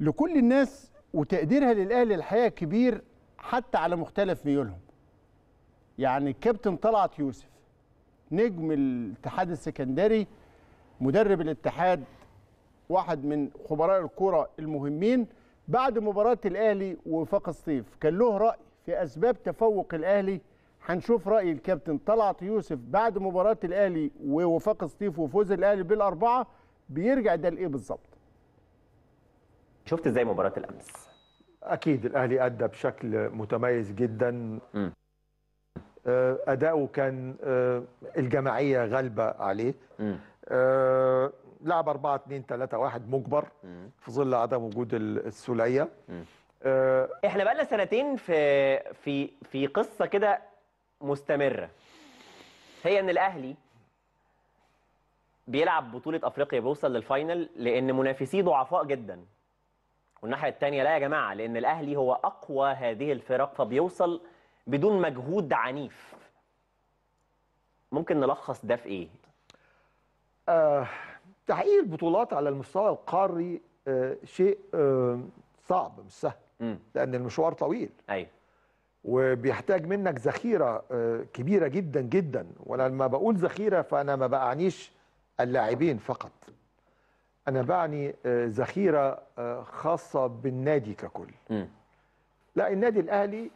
لكل الناس وتقديرها للاهلي الحقيقه كبير حتى على مختلف ميولهم يعني الكابتن طلعت يوسف نجم الاتحاد السكندري مدرب الاتحاد واحد من خبراء الكرة المهمين بعد مباراة الأهلي ووفاق سطيف كان له رأي في أسباب تفوق الأهلي هنشوف رأي الكابتن طلعت يوسف بعد مباراة الأهلي ووفاق سطيف وفوز الأهلي بالأربعة بيرجع ده لإيه بالظبط شفت ازاي مباراه الامس اكيد الاهلي ادى بشكل متميز جدا آه، اداؤه كان آه، الجماعيه غالبه عليه آه، لعب 4 2 3 1 مجبر في ظل عدم وجود السوليه احنا بقى لنا سنتين في في في قصه كده مستمره هي ان الاهلي بيلعب بطوله افريقيا بيوصل للفاينل لان منافسيه ضعفاء جدا والناحيه الثانيه لا يا جماعه لان الاهلي هو اقوى هذه الفرق فبيوصل بدون مجهود عنيف ممكن نلخص ده في ايه آه تحقيق البطولات على المستوى القاري آه شيء آه صعب مش سهل لان المشوار طويل ايوه وبيحتاج منك ذخيره آه كبيره جدا جدا ولما بقول ذخيره فانا ما بعنيش اللاعبين فقط انا بعني آه، ذخيره آه، خاصه بالنادي ككل لا النادي الاهلي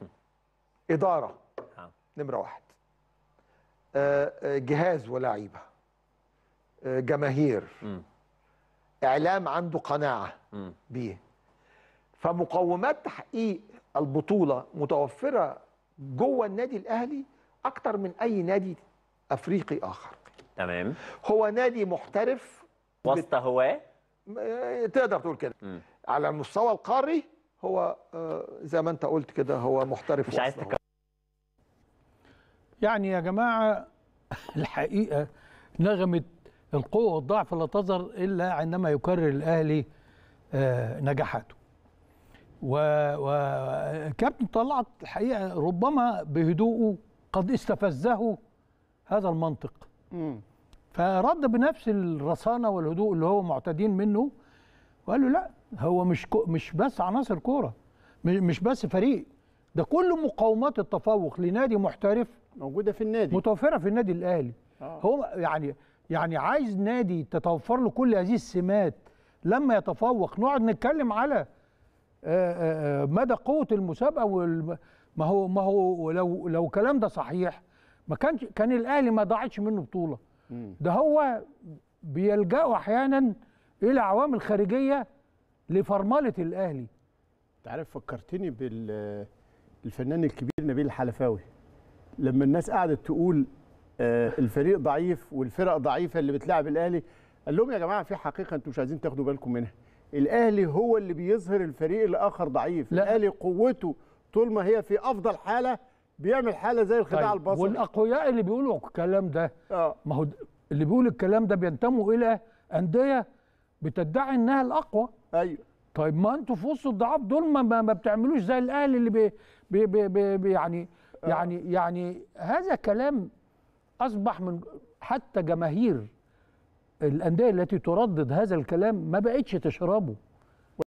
اداره نعم. نمره واحد آه، جهاز ولاعيبه جماهير اعلام عنده قناعه بيه فمقومات تحقيق البطوله متوفره جوه النادي الاهلي اكتر من اي نادي افريقي اخر تمام هو نادي محترف وسط هواه تقدر تقول كده على المستوى القاري هو آه، زي ما انت قلت كده هو محترف مش عايز يعني يا جماعه الحقيقه نغمه القوه والضعف لا تظهر الا عندما يكرر الاهلي آه، نجاحاته وكابتن طلعت الحقيقه ربما بهدوءه قد استفزه هذا المنطق م. فرد بنفس الرصانه والهدوء اللي هو معتادين منه وقال له لا هو مش مش بس عناصر كوره مش بس فريق ده كل مقاومات التفوق لنادي محترف موجوده في النادي متوفره في النادي الاهلي آه. هو يعني يعني عايز نادي تتوفر له كل هذه السمات لما يتفوق نقعد نتكلم على آه، آه، آه، مدى قوه المسابقه ما هو ما هو لو لو الكلام ده صحيح ما كانش كان الاهلي ما ضاعتش منه بطوله ده هو بيلجأوا أحيانا إلى عوامل خارجية لفرملة الأهلي أنت عارف فكرتني بالفنان الكبير نبيل الحلفاوي لما الناس قعدت تقول آه، الفريق ضعيف والفرق ضعيفة اللي بتلعب الأهلي قال لهم يا جماعة في حقيقة أنتوا مش عايزين تاخدوا بالكم منها الاهلي هو اللي بيظهر الفريق الاخر ضعيف لا. الاهلي قوته طول ما هي في افضل حاله بيعمل حاله زي الخداع طيب البصري والاقوياء اللي بيقولوا الكلام ده اه ما هو اللي بيقول الكلام ده بينتموا الى انديه بتدعي انها الاقوى ايوه طيب ما انتوا في وسط الضعاف دول ما, ما بتعملوش زي الاهلي اللي بي بي بي بي يعني آه. يعني يعني هذا كلام اصبح من حتى جماهير الانديه التي تردد هذا الكلام ما بقتش تشربه